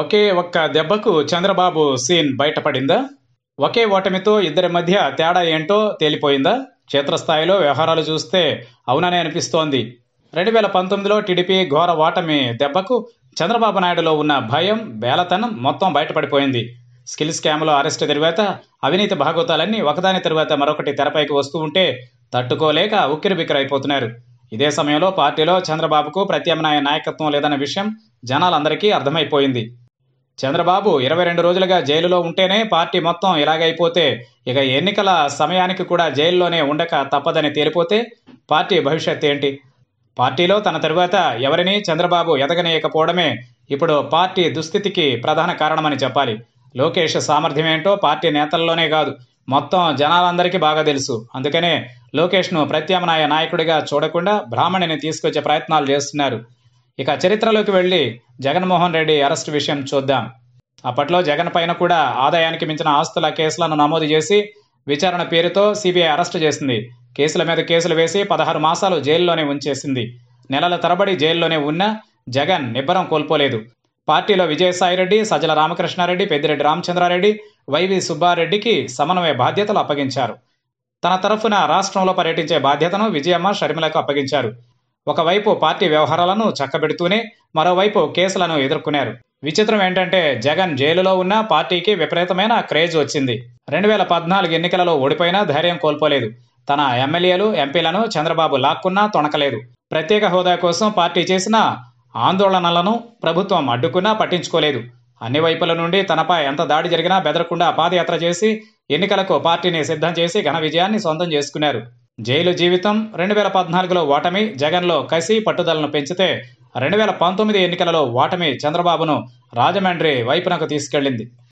ఒకే ఒక్క దెబ్బకు చంద్రబాబు సీన్ బయటపడిందా ఒకే ఓటమితో ఇద్దరి మధ్య తేడా ఏంటో తేలిపోయిందా క్షేత్రస్థాయిలో వ్యవహారాలు చూస్తే అవుననే అనిపిస్తోంది రెండు వేల పంతొమ్మిదిలో టీడీపీ ఘోర ఓటమి దెబ్బకు చంద్రబాబు నాయుడులో ఉన్న భయం బేలతనం మొత్తం బయటపడిపోయింది స్కిల్ స్కామ్లో అరెస్ట్ తరువాత అవినీతి భాగవతాలన్నీ ఒకదాని తరువాత మరొకటి తెరపైకి వస్తూ ఉంటే తట్టుకోలేక ఉక్కిరిబిక్కిరైపోతున్నారు ఇదే సమయంలో పార్టీలో చంద్రబాబుకు ప్రత్యామ్నాయ నాయకత్వం లేదన్న విషయం జనాలందరికీ అర్థమైపోయింది చంద్రబాబు ఇరవై రెండు రోజులుగా జైలులో ఉంటేనే పార్టీ మొత్తం ఇలాగైపోతే ఇక ఎన్నికల సమయానికి కూడా జైల్లోనే ఉండక తప్పదని తేలిపోతే పార్టీ భవిష్యత్ ఏంటి పార్టీలో తన తరువాత ఎవరిని చంద్రబాబు ఎదగనీయకపోవడమే ఇప్పుడు పార్టీ దుస్థితికి ప్రధాన కారణమని చెప్పాలి లోకేష్ సామర్థ్యం ఏంటో పార్టీ నేతల్లోనే కాదు మొత్తం జనాలందరికీ బాగా తెలుసు అందుకనే లోకేష్ను ప్రత్యామ్నాయ నాయకుడిగా చూడకుండా బ్రాహ్మణిని తీసుకొచ్చే ప్రయత్నాలు చేస్తున్నారు ఇక చరిత్రలోకి వెళ్ళి జగన్మోహన్ రెడ్డి అరెస్ట్ విషయం చూద్దాం అప్పట్లో జగన్ పైన కూడా ఆదాయానికి మించిన ఆస్తుల కేసులను నమోదు చేసి విచారణ పేరుతో సిబిఐ అరెస్ట్ చేసింది కేసుల మీద కేసులు వేసి పదహారు మాసాలు జైల్లోనే ఉంచేసింది నెలల తరబడి జైల్లోనే ఉన్న జగన్ నిబ్బరం కోల్పోలేదు పార్టీలో విజయసాయిరెడ్డి సజ్జల రామకృష్ణారెడ్డి పెద్దిరెడ్డి రామచంద్రారెడ్డి వైవి సుబ్బారెడ్డికి సమన్వయ బాధ్యతలు అప్పగించారు తన తరఫున రాష్ట్రంలో పర్యటించే బాధ్యతను విజయమ్మ షర్మిలకు అప్పగించారు ఒకవైపు పార్టీ వ్యవహారాలను చక్కబెడుతూనే మరోవైపు కేసులను ఎదుర్కొన్నారు విచిత్రం ఏంటంటే జగన్ జైలులో ఉన్న పార్టీకి విపరీతమైన క్రేజ్ వచ్చింది రెండు వేల పద్నాలుగు ఎన్నికలలో ఓడిపోయినా ధైర్యం కోల్పోలేదు తన ఎమ్మెల్యేలు ఎంపీలను చంద్రబాబు లాక్కున్నా తొణకలేదు ప్రత్యేక హోదా కోసం పార్టీ చేసిన ఆందోళనలను ప్రభుత్వం అడ్డుకున్నా పట్టించుకోలేదు అన్ని వైపుల నుండి తనపై ఎంత దాడి జరిగినా బెదరకుండా పాదయాత్ర చేసి ఎన్నికలకు పార్టీని సిద్ధం చేసి ఘన విజయాన్ని సొంతం చేసుకున్నారు జైలు జీవితం రెండు వేల పద్నాలుగులో ఓటమి జగన్లో కసి పట్టుదలను పెంచితే రెండు వేల పంతొమ్మిది ఎన్నికలలో ఓటమి చంద్రబాబును రాజమండ్రి వైపునకు తీసుకెళ్లింది